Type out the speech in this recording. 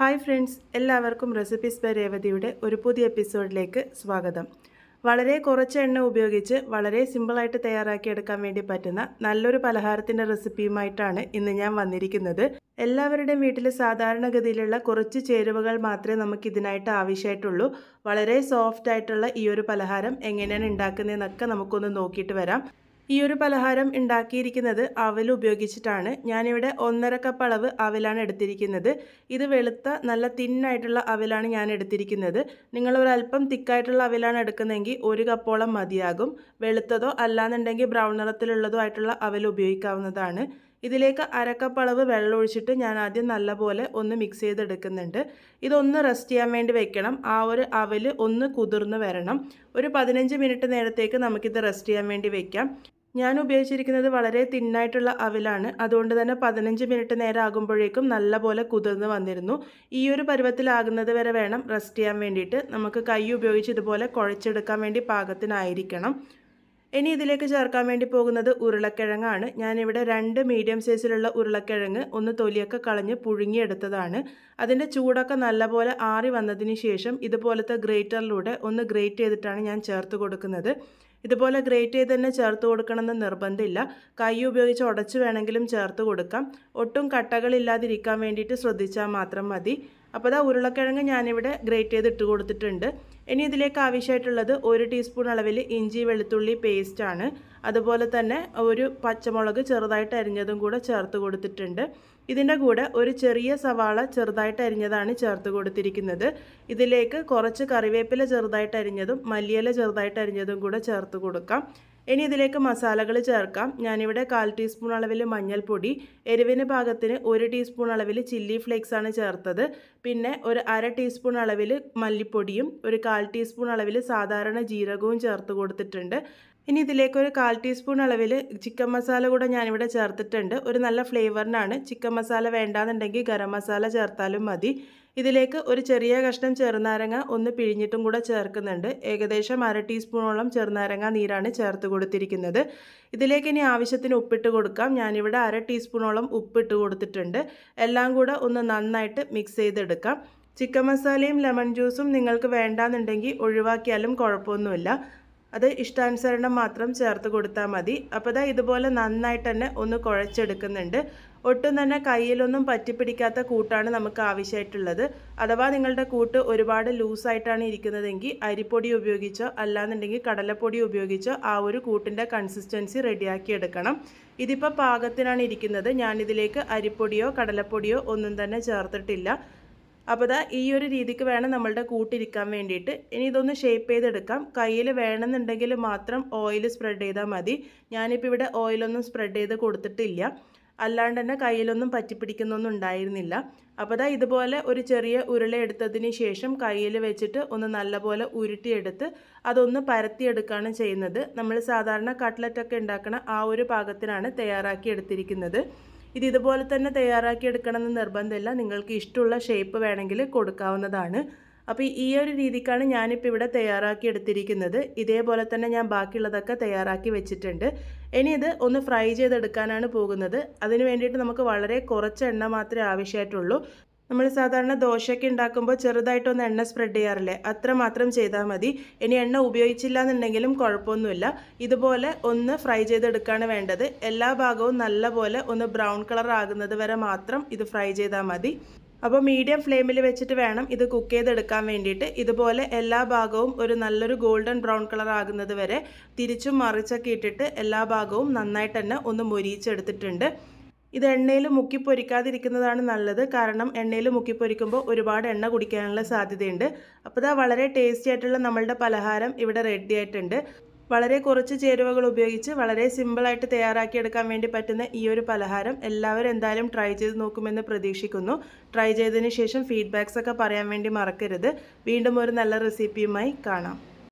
hi friends എല്ലാവർക്കും recipes by രേവതിയുടെ ഒരു പുതിയ എപ്പിസോഡിലേക്ക് സ്വാഗതം വളരെ കുറച്ച് എണ്ണ ഉപയോഗിച്ച് വളരെ സിമ്പിളായിട്ട് തയ്യാറാക്കിയെടുക്കാൻ വേണ്ടി പറ്റുന്ന നല്ലൊരു പലഹാരത്തിൻ്റെ റെസിപ്പിയുമായിട്ടാണ് ഇന്ന് ഞാൻ വന്നിരിക്കുന്നത് എല്ലാവരുടെയും വീട്ടിൽ സാധാരണഗതിയിലുള്ള കുറച്ച് ചേരുവകൾ മാത്രമേ നമുക്ക് ഇതിനായിട്ട് ആവശ്യമായിട്ടുള്ളൂ വളരെ സോഫ്റ്റ് ആയിട്ടുള്ള ഈ ഒരു പലഹാരം എങ്ങനെയാണ് ഉണ്ടാക്കുന്നതെന്നൊക്കെ നമുക്കൊന്ന് നോക്കിയിട്ട് വരാം ഈ ഒരു പലഹാരം ഉണ്ടാക്കിയിരിക്കുന്നത് അവൽ ഉപയോഗിച്ചിട്ടാണ് ഞാനിവിടെ ഒന്നര കപ്പ് അളവ് അവലാണ് എടുത്തിരിക്കുന്നത് ഇത് വെളുത്ത നല്ല തിന്നായിട്ടുള്ള അവലാണ് ഞാൻ എടുത്തിരിക്കുന്നത് നിങ്ങൾ ഒരല്പം തിക്കായിട്ടുള്ള അവലാണ് എടുക്കുന്നതെങ്കിൽ ഒരു കപ്പോളം മതിയാകും വെളുത്തതോ അല്ലാന്നുണ്ടെങ്കിൽ ബ്രൗൺ നിറത്തിലുള്ളതോ ആയിട്ടുള്ള അവൽ ഉപയോഗിക്കാവുന്നതാണ് ഇതിലേക്ക് അരക്കപ്പ് അളവ് വെള്ളം ഒഴിച്ചിട്ട് ഞാൻ ആദ്യം നല്ലപോലെ ഒന്ന് മിക്സ് ചെയ്തെടുക്കുന്നുണ്ട് ഇതൊന്ന് റെസ്റ്റ് ചെയ്യാൻ വേണ്ടി വെക്കണം ആ ഒരു അവൽ ഒന്ന് കുതിർന്ന് വരണം ഒരു പതിനഞ്ച് മിനിറ്റ് നേരത്തേക്ക് നമുക്കിത് റെസ്റ്റ് ചെയ്യാൻ വേണ്ടി വെക്കാം ഞാൻ ഉപയോഗിച്ചിരിക്കുന്നത് വളരെ തിന്നായിട്ടുള്ള അവിലാണ് അതുകൊണ്ട് തന്നെ പതിനഞ്ച് മിനിറ്റ് നേരം ആകുമ്പോഴേക്കും നല്ലപോലെ കുതിർന്ന് വന്നിരുന്നു ഈ ഒരു പരുവത്തിലാകുന്നത് വരെ വേണം റെസ്റ്റ് ചെയ്യാൻ വേണ്ടിയിട്ട് നമുക്ക് കൈ ഉപയോഗിച്ച് ഇതുപോലെ കുഴച്ചെടുക്കാൻ വേണ്ടി പാകത്തിനായിരിക്കണം ഇനി ഇതിലേക്ക് ചേർക്കാൻ വേണ്ടി പോകുന്നത് ഉരുളക്കിഴങ്ങാണ് ഞാനിവിടെ രണ്ട് മീഡിയം സൈസിലുള്ള ഉരുളക്കിഴങ്ങ് ഒന്ന് തൊലിയൊക്കെ കളഞ്ഞ് പുഴുങ്ങിയെടുത്തതാണ് അതിൻ്റെ ചൂടൊക്കെ നല്ലപോലെ ആറി വന്നതിന് ശേഷം ഇതുപോലത്തെ ഗ്രേറ്ററിലൂടെ ഒന്ന് ഗ്രേറ്റ് ചെയ്തിട്ടാണ് ഞാൻ ചേർത്ത് കൊടുക്കുന്നത് ഇതുപോലെ ഗ്രേറ്റ് ചെയ്ത് തന്നെ ചേർത്ത് കൊടുക്കണമെന്ന് നിർബന്ധമില്ല കൈ ഉപയോഗിച്ച് ഉടച്ച് വേണമെങ്കിലും ചേർത്ത് കൊടുക്കാം ഒട്ടും കട്ടകളില്ലാതിരിക്കാൻ വേണ്ടിയിട്ട് ശ്രദ്ധിച്ചാൽ മാത്രം മതി അപ്പോൾ അതാ ഉരുളക്കിഴങ്ങ് ഞാനിവിടെ ഗ്രേറ്റ് ചെയ്ത് ഇട്ട് കൊടുത്തിട്ടുണ്ട് ഇനി ഇതിലേക്ക് ആവശ്യമായിട്ടുള്ളത് ഒരു ടീസ്പൂൺ അളവിൽ ഇഞ്ചി വെളുത്തുള്ളി പേസ്റ്റാണ് അതുപോലെ തന്നെ ഒരു പച്ചമുളക് ചെറുതായിട്ട് അരിഞ്ഞതും കൂടെ ചേർത്ത് കൊടുത്തിട്ടുണ്ട് ഇതിൻ്റെ കൂടെ ഒരു ചെറിയ സവാള ചെറുതായിട്ട് അരിഞ്ഞതാണ് ചേർത്ത് കൊടുത്തിരിക്കുന്നത് ഇതിലേക്ക് കുറച്ച് കറിവേപ്പില ചെറുതായിട്ട് അരിഞ്ഞതും മല്ലിയില ചെറുതായിട്ട് അരിഞ്ഞതും കൂടെ ചേർത്ത് കൊടുക്കാം ഇനി ഇതിലേക്ക് മസാലകൾ ചേർക്കാം ഞാനിവിടെ കാൽ ടീസ്പൂൺ അളവിൽ മഞ്ഞൾപ്പൊടി എരിവിന് പാകത്തിന് ഒരു ടീസ്പൂൺ അളവിൽ ചില്ലി ഫ്ലേക്സ് ആണ് ചേർത്തത് പിന്നെ ഒരു അര ടീസ്പൂൺ അളവിൽ മല്ലിപ്പൊടിയും ഒരു കാൽ ടീസ്പൂൺ അളവിൽ സാധാരണ ജീരകവും ചേർത്ത് കൊടുത്തിട്ടുണ്ട് ഇനി ഇതിലേക്ക് ഒരു കാൽ ടീസ്പൂൺ അളവിൽ ചിക്കൻ മസാല കൂടെ ഞാനിവിടെ ചേർത്തിട്ടുണ്ട് ഒരു നല്ല ഫ്ലേവറിനാണ് ചിക്കൻ മസാല വേണ്ടാന്നുണ്ടെങ്കിൽ ഗരം മസാല ചേർത്താലും മതി ഇതിലേക്ക് ഒരു ചെറിയ കഷ്ണം ചെറുനാരങ്ങ ഒന്ന് പിഴിഞ്ഞിട്ടും കൂടെ ചേർക്കുന്നുണ്ട് ഏകദേശം അര ടീസ്പൂണോളം ചെറുനാരങ്ങ നീരാണ് ചേർത്ത് കൊടുത്തിരിക്കുന്നത് ഇതിലേക്ക് ഇനി ആവശ്യത്തിന് ഉപ്പിട്ട് കൊടുക്കാം ഞാനിവിടെ അര ടീസ്പൂണോളം ഉപ്പിട്ട് കൊടുത്തിട്ടുണ്ട് എല്ലാം കൂടെ ഒന്ന് നന്നായിട്ട് മിക്സ് ചെയ്തെടുക്കാം ചിക്കൻ മസാലയും ലെമൺ ജ്യൂസും നിങ്ങൾക്ക് വേണ്ടാന്നുണ്ടെങ്കിൽ ഒഴിവാക്കിയാലും കുഴപ്പമൊന്നുമില്ല അത് ഇഷ്ടാനുസരണം മാത്രം ചേർത്ത് കൊടുത്താൽ മതി അപ്പോൾ ദാ ഇതുപോലെ നന്നായിട്ട് തന്നെ ഒന്ന് കുഴച്ചെടുക്കുന്നുണ്ട് ഒട്ടും തന്നെ കയ്യിലൊന്നും പറ്റിപ്പിടിക്കാത്ത കൂട്ടാണ് നമുക്ക് ആവശ്യമായിട്ടുള്ളത് അഥവാ നിങ്ങളുടെ കൂട്ട് ഒരുപാട് ലൂസായിട്ടാണ് ഇരിക്കുന്നതെങ്കിൽ അരിപ്പൊടി ഉപയോഗിച്ചോ അല്ലാന്നുണ്ടെങ്കിൽ കടലപ്പൊടി ഉപയോഗിച്ചോ ആ ഒരു കൂട്ടിൻ്റെ കൺസിസ്റ്റൻസി റെഡിയാക്കി എടുക്കണം ഇതിപ്പോൾ പാകത്തിനാണ് ഇരിക്കുന്നത് ഞാനിതിലേക്ക് അരിപ്പൊടിയോ കടലപ്പൊടിയോ ഒന്നും തന്നെ ചേർത്തിട്ടില്ല അപ്പോൾ അതാ ഈ ഒരു രീതിക്ക് വേണം നമ്മളുടെ കൂട്ടിരിക്കാൻ വേണ്ടിയിട്ട് ഇനി ഇതൊന്ന് ഷേപ്പ് ചെയ്തെടുക്കാം കയ്യിൽ വേണമെന്നുണ്ടെങ്കിൽ മാത്രം ഓയിൽ സ്പ്രെഡ് ചെയ്താൽ മതി ഞാനിപ്പോൾ ഇവിടെ ഓയിലൊന്നും സ്പ്രെഡ് ചെയ്ത് കൊടുത്തിട്ടില്ല അല്ലാണ്ട് തന്നെ കയ്യിലൊന്നും പറ്റിപ്പിടിക്കുന്നൊന്നും ഉണ്ടായിരുന്നില്ല അപ്പോൾ അതാ ഇതുപോലെ ഒരു ചെറിയ ഉരുള എടുത്തതിന് ശേഷം കയ്യിൽ വെച്ചിട്ട് ഒന്ന് നല്ലപോലെ ഉരുട്ടിയെടുത്ത് അതൊന്ന് പരത്തിയെടുക്കുകയാണ് ചെയ്യുന്നത് നമ്മൾ സാധാരണ കട്ട്ലറ്റൊക്കെ ഉണ്ടാക്കുന്ന ആ ഒരു പാകത്തിനാണ് തയ്യാറാക്കി എടുത്തിരിക്കുന്നത് ഇത് ഇതുപോലെ തന്നെ തയ്യാറാക്കി എടുക്കണമെന്ന് നിർബന്ധമില്ല നിങ്ങൾക്ക് ഇഷ്ടമുള്ള ഷേപ്പ് വേണമെങ്കിൽ കൊടുക്കാവുന്നതാണ് അപ്പോൾ ഈ ഒരു രീതിക്കാണ് ഞാനിപ്പോൾ ഇവിടെ തയ്യാറാക്കി എടുത്തിരിക്കുന്നത് ഇതേപോലെ തന്നെ ഞാൻ ബാക്കിയുള്ളതൊക്കെ തയ്യാറാക്കി വെച്ചിട്ടുണ്ട് ഇനി ഇത് ഒന്ന് ഫ്രൈ ചെയ്തെടുക്കാനാണ് പോകുന്നത് അതിന് വേണ്ടിയിട്ട് നമുക്ക് വളരെ കുറച്ച് എണ്ണ മാത്രമേ ആവശ്യമായിട്ടുള്ളൂ നമ്മൾ സാധാരണ ദോശയൊക്കെ ഉണ്ടാക്കുമ്പോൾ ചെറുതായിട്ടൊന്ന് എണ്ണ സ്പ്രെഡ് ചെയ്യാറില്ലേ അത്രമാത്രം ചെയ്താൽ മതി ഇനി എണ്ണ ഉപയോഗിച്ചില്ല എന്നുണ്ടെങ്കിലും കുഴപ്പമൊന്നുമില്ല ഇതുപോലെ ഒന്ന് ഫ്രൈ ചെയ്തെടുക്കുകയാണ് വേണ്ടത് എല്ലാ ഭാഗവും നല്ലപോലെ ഒന്ന് ബ്രൗൺ കളർ ആകുന്നത് വരെ മാത്രം ഇത് ഫ്രൈ ചെയ്താൽ മതി അപ്പോൾ മീഡിയം ഫ്ലെയിമിൽ വെച്ചിട്ട് വേണം ഇത് കുക്ക് ചെയ്തെടുക്കാൻ വേണ്ടിയിട്ട് ഇതുപോലെ എല്ലാ ഭാഗവും ഒരു നല്ലൊരു ഗോൾഡൻ ബ്രൗൺ കളർ ആകുന്നത് വരെ തിരിച്ചും മറിച്ചൊക്കെ ഇട്ടിട്ട് എല്ലാ ഭാഗവും നന്നായിട്ട് തന്നെ ഒന്ന് മുരിയിച്ചെടുത്തിട്ടുണ്ട് ഇത് എണ്ണയിൽ മുക്കി പൊരിക്കാതിരിക്കുന്നതാണ് നല്ലത് കാരണം എണ്ണയിൽ മുക്കി പൊരിക്കുമ്പോൾ ഒരുപാട് എണ്ണ കുടിക്കാനുള്ള സാധ്യതയുണ്ട് അപ്പോൾ ഇതാ വളരെ ടേസ്റ്റി ആയിട്ടുള്ള നമ്മളുടെ പലഹാരം ഇവിടെ റെഡി ആയിട്ടുണ്ട് വളരെ കുറച്ച് ചേരുവകൾ ഉപയോഗിച്ച് വളരെ സിമ്പിളായിട്ട് തയ്യാറാക്കിയെടുക്കാൻ വേണ്ടി പറ്റുന്ന ഈ ഒരു പലഹാരം എല്ലാവരും എന്തായാലും ട്രൈ ചെയ്ത് നോക്കുമെന്ന് പ്രതീക്ഷിക്കുന്നു ട്രൈ ചെയ്തതിന് ശേഷം ഫീഡ്ബാക്സ് ഒക്കെ പറയാൻ വേണ്ടി മറക്കരുത് വീണ്ടും ഒരു നല്ല റെസിപ്പിയുമായി കാണാം